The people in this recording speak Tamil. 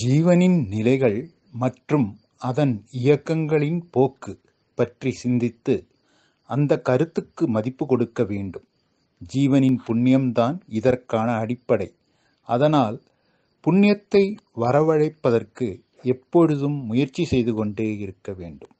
ஜீவனின் நிலைகள் மற்றும் அதன் இயக்கங்களின் போக்கு பற்றி சிந்தித்து அந்த கருத்துக்கு மதிப்பு கொடுக்க வேண்டும் ஜீவனின் புண்ணியம்தான் இதற்கான அடிப்படை அதனால் புண்ணியத்தை வரவழைப்பதற்கு எப்பொழுதும் முயற்சி செய்து கொண்டே இருக்க வேண்டும்